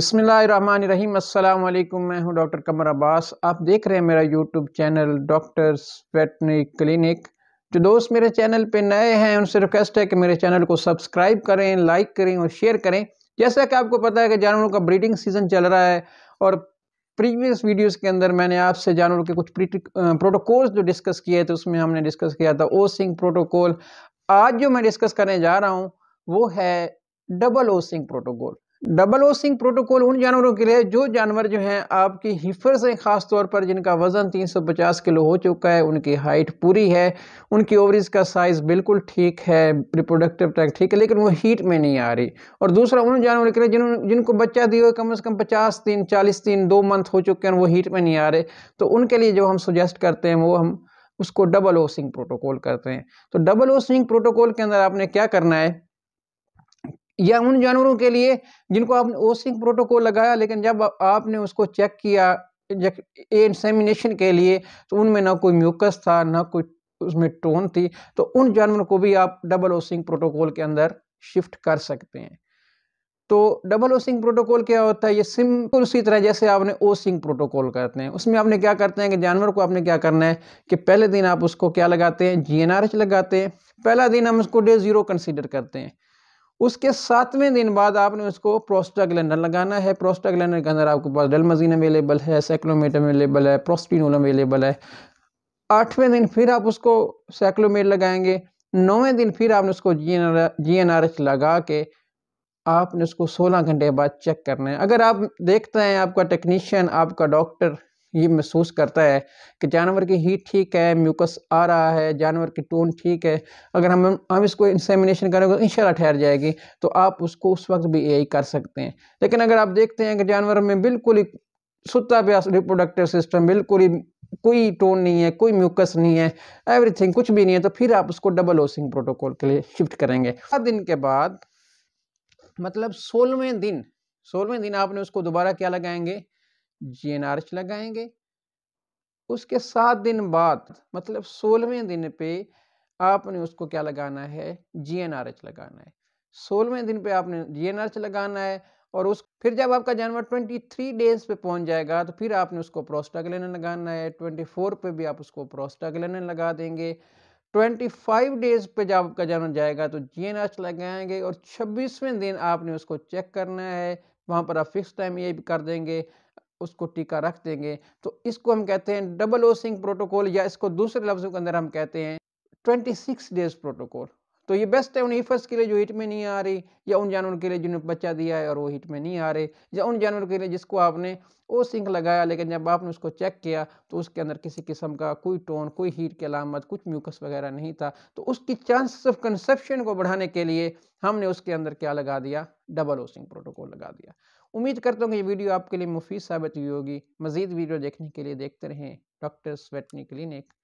अस्सलाम वालेकुम मैं हूं डॉक्टर कमर अब्बास आप देख रहे हैं मेरा YouTube channel doctors veterinary clinic जो दोस्त मेरे चैनल पे नए हैं उनसे रिक्वेस्ट है कि मेरे चैनल को सब्सक्राइब करें लाइक करें और शेयर करें जैसा कि आपको पता है कि जानवरों का ब्रीडिंग सीज़न चल रहा है और प्रीवियस वीडियोज़ के अंदर मैंने आपसे जानवरों के कुछ प्रोटोकॉल्स जो डिस्कस किए थे उसमें हमने डिस्कस किया था ओसिंग प्रोटोकॉल आज जो मैं डिस्कस करने जा रहा हूँ वो है double dosing protocol double dosing protocol उन जानवरों के लिए जो जानवर जो हैं आपकी हिफर से ख़ास तौर पर जिनका वज़न 350 किलो हो चुका है उनकी हाइट पूरी है उनकी ओवरीज का साइज़ बिल्कुल ठीक है रिप्रोडक्टिव ट्रैक ठीक है लेकिन वो हीट में नहीं आ रही और दूसरा उन जानवरों के लिए जिन जिनको बच्चा दिए हुए कम अज़ कम पचास दिन चालीस दिन दो मंथ हो चुके हैं वो हीट में नहीं आ रहे तो उनके लिए जो हम सुजेस्ट करते हैं वो हम उसको डबल ओसिंग प्रोटोकॉल करते हैं तो डबल ओसिंग प्रोटोकॉल के अंदर आपने क्या करना है या उन जानवरों के लिए जिनको आपने ओसिंग प्रोटोकॉल लगाया लेकिन जब आपने उसको चेक किया इंसेमिनेशन के लिए तो उनमें ना कोई म्यूकस था ना कोई उसमें टोन थी तो उन जानवरों को भी आप डबल ओसिंग प्रोटोकॉल के अंदर शिफ्ट कर सकते हैं तो डबल ओसिंग प्रोटोकॉल क्या होता है ये सिंपल उसी तरह जैसे आपने ओसिंग प्रोटोकॉल करते हैं उसमें आपने क्या करते हैं कि जानवर को आपने क्या करना है कि पहले दिन आप उसको क्या लगाते हैं जी लगाते हैं पहला दिन हम उसको डे ज़ीरो कंसिडर करते हैं उसके सातवें दिन बाद आपने उसको प्रोस्टाग्लैंडर लगाना है प्रोस्टाग्लैंडर के अंदर आपके पास डलमजीन अवेलेबल है सेक्लोमेट अवेलेबल है प्रोस्टिनोल अवेलेबल है आठवें दिन फिर आप उसको सैक्लोमेट लगाएंगे नौवें दिन फिर आपने उसको जी एन आर एच लगा के आपने उसको सोलह घंटे बाद चेक करना है अगर आप देखते हैं आपका टेक्नीशियन आपका डॉक्टर ये महसूस करता है कि जानवर की हीट ठीक है म्यूकस आ रहा है जानवर की टोन ठीक है अगर हम हम इसको इंसेमिनेशन करेंगे तो इन ठहर जाएगी तो आप उसको उस वक्त भी यही कर सकते हैं लेकिन अगर आप देखते हैं कि जानवर में बिल्कुल ही सुता प्यास रिप्रोडक्टिव सिस्टम बिल्कुल ही कोई टोन नहीं है कोई म्यूकस नहीं है एवरीथिंग कुछ भी नहीं है तो फिर आप उसको डबल ओसिंग प्रोटोकॉल के लिए शिफ्ट करेंगे सात दिन के बाद मतलब सोलहवें दिन सोलहवें दिन आपने उसको दोबारा क्या लगाएंगे जी लगाएंगे उसके सात दिन बाद मतलब सोलहवें दिन पे आपने उसको क्या लगाना है जी लगाना है सोलहवें दिन पे आपने जी लगाना है और उस फिर जब आपका जानवर 23 डेज पे पहुंच जाएगा तो फिर आपने उसको प्रोस्टाग्लैंड लगाना है 24 पे भी आप उसको प्रोस्टाग्लैंड लगा देंगे 25 डेज पे जब आपका जानवर जाएगा तो जी लगाएंगे और छब्बीसवें दिन आपने उसको चेक करना है वहाँ पर आप फिक्स टाइम ये भी कर देंगे उसको टीका रख देंगे तो इसको हम कहते हैं डबल ओसिंग प्रोटोकॉल या इसको दूसरे लफ्ज़ों के अंदर हम कहते हैं ट्वेंटी सिक्स डेज प्रोटोकॉल तो ये बेस्ट है उन ईफस के लिए जो हिट में नहीं आ रही या उन जानवर के लिए जिन्होंने बच्चा दिया है और वो हिट में नहीं आ रहे या उन जानवर के लिए जिसको आपने ओ सिंक लगाया लेकिन जब आपने उसको चेक किया तो उसके अंदर किसी किस्म का कोई टोन कोई हीट की अलामत कुछ म्यूकस वगैरह नहीं था तो उसकी चांसेस ऑफ कंसेप्शन को बढ़ाने के लिए हमने उसके अंदर क्या लगा दिया डबल ओसिंग प्रोटोकॉल लगा दिया उम्मीद करता हूँ कि ये वीडियो आपके लिए मुफीद साबित हुई होगी मज़ीद वीडियो देखने के लिए देखते रहें डॉक्टर स्वेटनी क्लिनिक